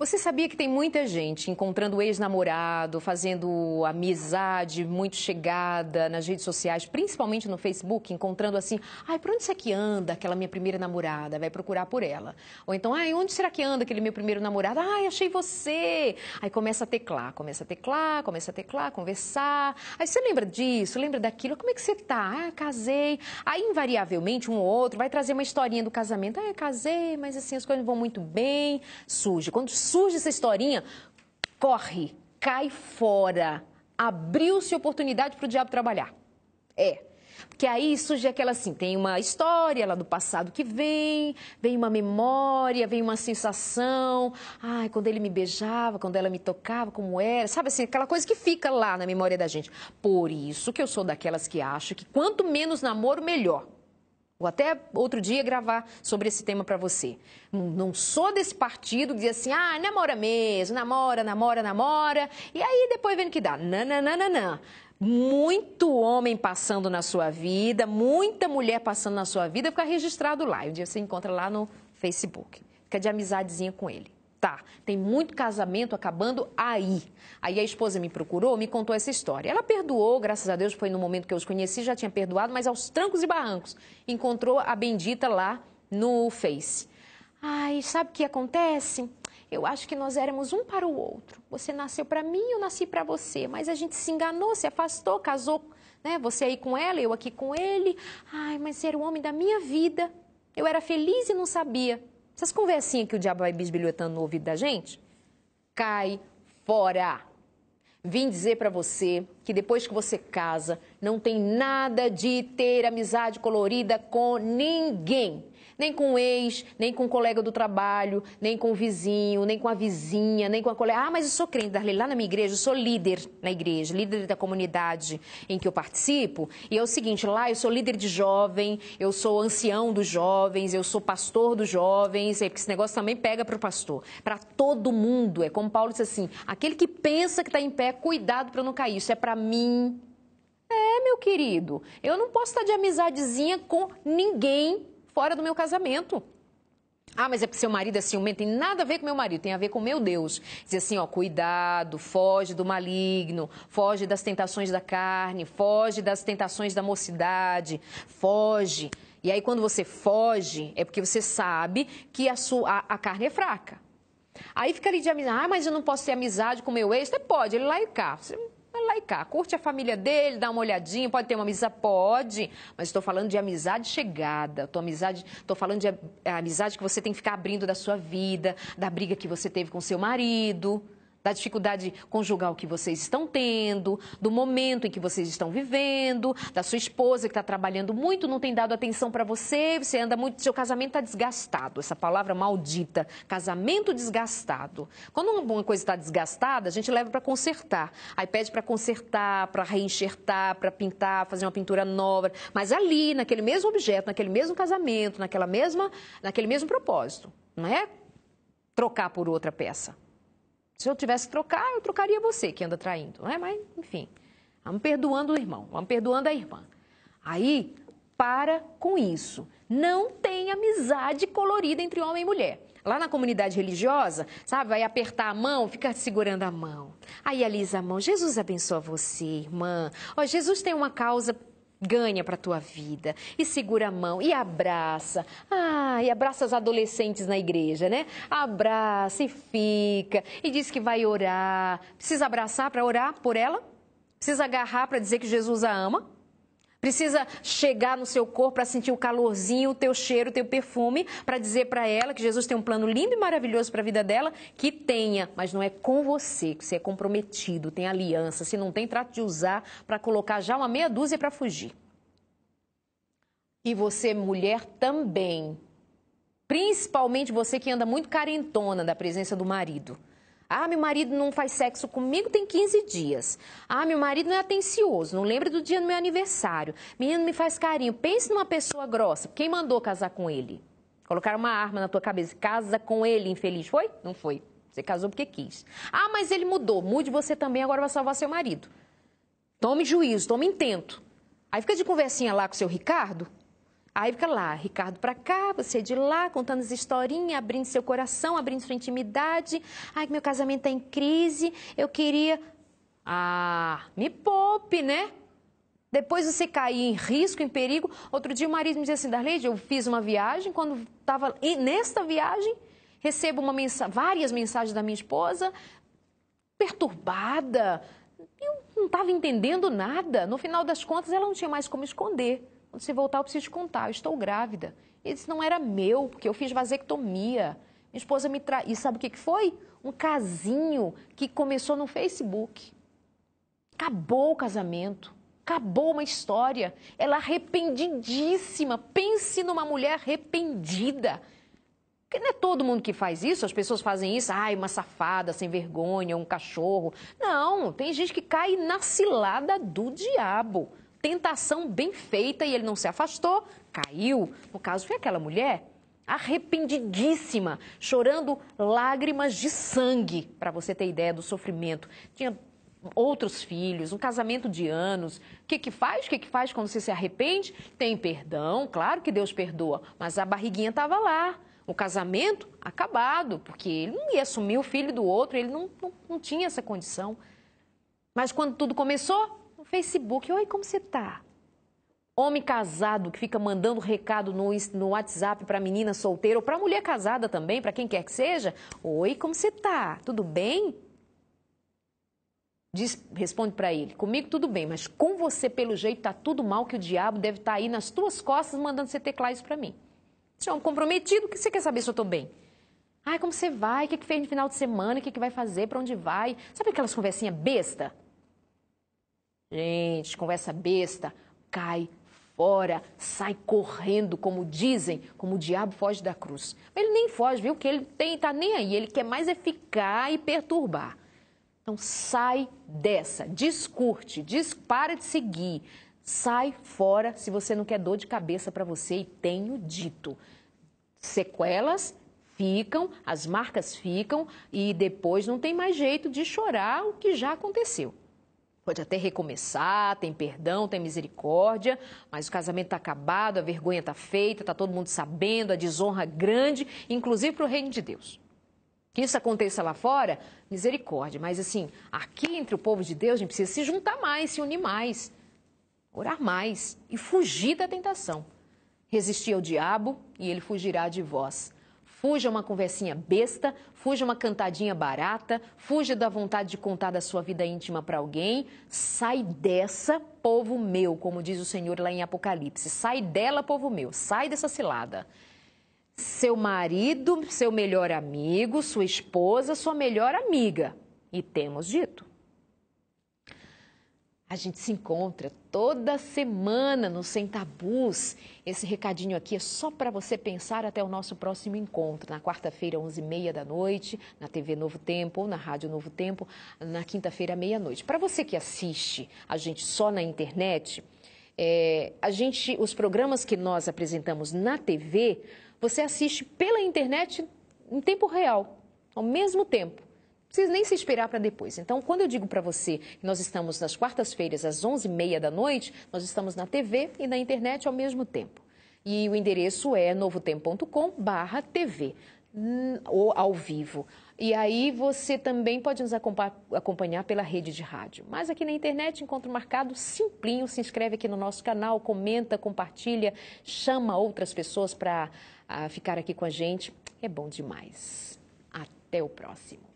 Você sabia que tem muita gente encontrando ex-namorado, fazendo amizade muito chegada nas redes sociais, principalmente no Facebook, encontrando assim, ai, por onde será que anda aquela minha primeira namorada? Vai procurar por ela. Ou então, ai, onde será que anda aquele meu primeiro namorado? Ai, achei você. Aí começa a teclar, começa a teclar, começa a teclar, conversar. Aí você lembra disso, lembra daquilo, como é que você tá? Ah, casei. Aí, invariavelmente, um ou outro vai trazer uma historinha do casamento. Ah, casei, mas assim, as coisas não vão muito bem. Surge. Quando surge essa historinha, corre, cai fora. Abriu-se oportunidade para o diabo trabalhar. É. Porque aí surge aquela assim, tem uma história lá do passado que vem, vem uma memória, vem uma sensação. Ai, quando ele me beijava, quando ela me tocava, como era. Sabe assim, aquela coisa que fica lá na memória da gente. Por isso que eu sou daquelas que acho que quanto menos namoro, melhor. Ou até outro dia gravar sobre esse tema para você. Não sou desse partido que diz assim, ah, namora mesmo, namora, namora, namora, e aí depois vendo que dá. Não, não, não, não, não muito homem passando na sua vida, muita mulher passando na sua vida, fica registrado lá. E um dia você encontra lá no Facebook. Fica de amizadezinha com ele. Tá, tem muito casamento acabando aí. Aí a esposa me procurou, me contou essa história. Ela perdoou, graças a Deus, foi no momento que eu os conheci, já tinha perdoado, mas aos trancos e barrancos. Encontrou a bendita lá no Face. Ai, sabe o que acontece? Eu acho que nós éramos um para o outro. Você nasceu para mim, eu nasci para você. Mas a gente se enganou, se afastou, casou, né? Você aí com ela, eu aqui com ele. Ai, mas era o homem da minha vida. Eu era feliz e não sabia. Essas conversinhas que o diabo vai bisbilhotando no ouvido da gente, cai fora. Vim dizer para você que depois que você casa, não tem nada de ter amizade colorida com ninguém nem com o ex, nem com o colega do trabalho, nem com o vizinho, nem com a vizinha, nem com a colega. Ah, mas eu sou crente, Darlene, lá na minha igreja, eu sou líder na igreja, líder da comunidade em que eu participo. E é o seguinte, lá eu sou líder de jovem, eu sou ancião dos jovens, eu sou pastor dos jovens, porque é esse negócio também pega para o pastor. Para todo mundo, é como Paulo disse assim, aquele que pensa que está em pé, cuidado para não cair, isso é para mim, é, meu querido, eu não posso estar tá de amizadezinha com ninguém fora do meu casamento. Ah, mas é porque seu marido é ciumento, tem nada a ver com meu marido, tem a ver com meu Deus. Diz assim, ó, cuidado, foge do maligno, foge das tentações da carne, foge das tentações da mocidade, foge. E aí quando você foge, é porque você sabe que a, sua, a, a carne é fraca. Aí fica ali de amizade, ah, mas eu não posso ter amizade com meu ex. Você pode, ele lá e cá. Você e cá. Curte a família dele, dá uma olhadinha, pode ter uma missa? Pode, mas estou falando de amizade chegada. Tô, amizade, falando de amizade que você tem que ficar abrindo da sua vida, da briga que você teve com seu marido da dificuldade conjugal que vocês estão tendo, do momento em que vocês estão vivendo, da sua esposa que está trabalhando muito, não tem dado atenção para você, você anda muito, seu casamento está desgastado. Essa palavra maldita, casamento desgastado. Quando uma coisa está desgastada, a gente leva para consertar. Aí pede para consertar, para reenxertar, para pintar, fazer uma pintura nova. Mas ali, naquele mesmo objeto, naquele mesmo casamento, naquela mesma, naquele mesmo propósito, não é? Trocar por outra peça. Se eu tivesse que trocar, eu trocaria você que anda traindo, né? Mas, enfim, vamos perdoando o irmão, vamos perdoando a irmã. Aí, para com isso. Não tem amizade colorida entre homem e mulher. Lá na comunidade religiosa, sabe, vai apertar a mão, fica segurando a mão. Aí alisa a mão, Jesus abençoa você, irmã. Ó, Jesus tem uma causa ganha para tua vida e segura a mão e abraça. Ah, e abraça os adolescentes na igreja, né? Abraça e fica e diz que vai orar. Precisa abraçar para orar por ela? Precisa agarrar para dizer que Jesus a ama? Precisa chegar no seu corpo para sentir o calorzinho, o teu cheiro, o teu perfume, para dizer para ela que Jesus tem um plano lindo e maravilhoso para a vida dela, que tenha, mas não é com você, que você é comprometido, tem aliança. Se não tem, trate de usar para colocar já uma meia dúzia para fugir. E você, mulher, também. Principalmente você que anda muito carentona da presença do marido. Ah, meu marido não faz sexo comigo tem 15 dias. Ah, meu marido não é atencioso, não lembra do dia do meu aniversário. Menino me faz carinho. Pense numa pessoa grossa. Quem mandou casar com ele? Colocaram uma arma na tua cabeça. Casa com ele, infeliz. Foi? Não foi. Você casou porque quis. Ah, mas ele mudou. Mude você também agora vai salvar seu marido. Tome juízo, tome intento. Aí fica de conversinha lá com o seu Ricardo, Aí fica lá, Ricardo para cá, você é de lá, contando as historinhas, abrindo seu coração, abrindo sua intimidade. Ai, meu casamento está em crise, eu queria. Ah, me poupe, né? Depois você cair em risco, em perigo. Outro dia o marido me disse assim, Darlene, eu fiz uma viagem, quando estava nesta viagem, recebo uma mensa... várias mensagens da minha esposa, perturbada, eu não estava entendendo nada. No final das contas, ela não tinha mais como esconder. Quando você voltar, eu preciso te contar, eu estou grávida. Ele disse, não era meu, porque eu fiz vasectomia. Minha esposa me traiu. E sabe o que foi? Um casinho que começou no Facebook. Acabou o casamento. Acabou uma história. Ela arrependidíssima. Pense numa mulher arrependida. Porque não é todo mundo que faz isso, as pessoas fazem isso, ai, uma safada, sem vergonha, um cachorro. Não, tem gente que cai na cilada do diabo tentação bem feita e ele não se afastou, caiu. No caso, foi aquela mulher arrependidíssima, chorando lágrimas de sangue, para você ter ideia do sofrimento. Tinha outros filhos, um casamento de anos. O que que faz? O que que faz quando você se arrepende? Tem perdão, claro que Deus perdoa, mas a barriguinha estava lá. O casamento acabado, porque ele não ia assumir o filho do outro, ele não, não, não tinha essa condição. Mas quando tudo começou, no Facebook, oi, como você tá? Homem casado que fica mandando recado no, no WhatsApp para menina solteira ou para mulher casada também, para quem quer que seja. Oi, como você tá? Tudo bem? Diz, responde para ele: Comigo tudo bem, mas com você, pelo jeito, tá tudo mal que o diabo deve estar tá aí nas tuas costas mandando você teclar isso para mim. Você é um comprometido, o que você quer saber se eu tô bem? Ai, como você vai? O que, que fez no final de semana? O que, que vai fazer? Para onde vai? Sabe aquelas conversinhas besta? Gente, conversa besta, cai fora, sai correndo, como dizem, como o diabo foge da cruz. Mas ele nem foge, viu? Que ele tem, tá nem aí, ele quer mais é ficar e perturbar. Então sai dessa, descurte, diz, para de seguir, sai fora se você não quer dor de cabeça para você e tenho dito. Sequelas ficam, as marcas ficam e depois não tem mais jeito de chorar o que já aconteceu. Pode até recomeçar, tem perdão, tem misericórdia, mas o casamento está acabado, a vergonha está feita, está todo mundo sabendo, a desonra grande, inclusive para o reino de Deus. Que isso aconteça lá fora, misericórdia. Mas assim, aqui entre o povo de Deus, a gente precisa se juntar mais, se unir mais, orar mais e fugir da tentação. Resistir ao diabo e ele fugirá de vós. Fuja uma conversinha besta, fuja uma cantadinha barata, fuja da vontade de contar da sua vida íntima para alguém. Sai dessa, povo meu, como diz o Senhor lá em Apocalipse. Sai dela, povo meu, sai dessa cilada. Seu marido, seu melhor amigo, sua esposa, sua melhor amiga. E temos dito. A gente se encontra toda semana no Sem Tabus. Esse recadinho aqui é só para você pensar até o nosso próximo encontro, na quarta-feira, 11h30 da noite, na TV Novo Tempo ou na Rádio Novo Tempo, na quinta-feira, meia-noite. Para você que assiste a gente só na internet, é, a gente, os programas que nós apresentamos na TV, você assiste pela internet em tempo real, ao mesmo tempo precisa nem se esperar para depois. Então, quando eu digo para você que nós estamos nas quartas-feiras às 11h30 da noite, nós estamos na TV e na internet ao mesmo tempo. E o endereço é novotempocom TV hum, ou ao vivo. E aí você também pode nos acompanhar pela rede de rádio. Mas aqui na internet, encontro marcado simplinho, se inscreve aqui no nosso canal, comenta, compartilha, chama outras pessoas para ficar aqui com a gente. É bom demais. Até o próximo.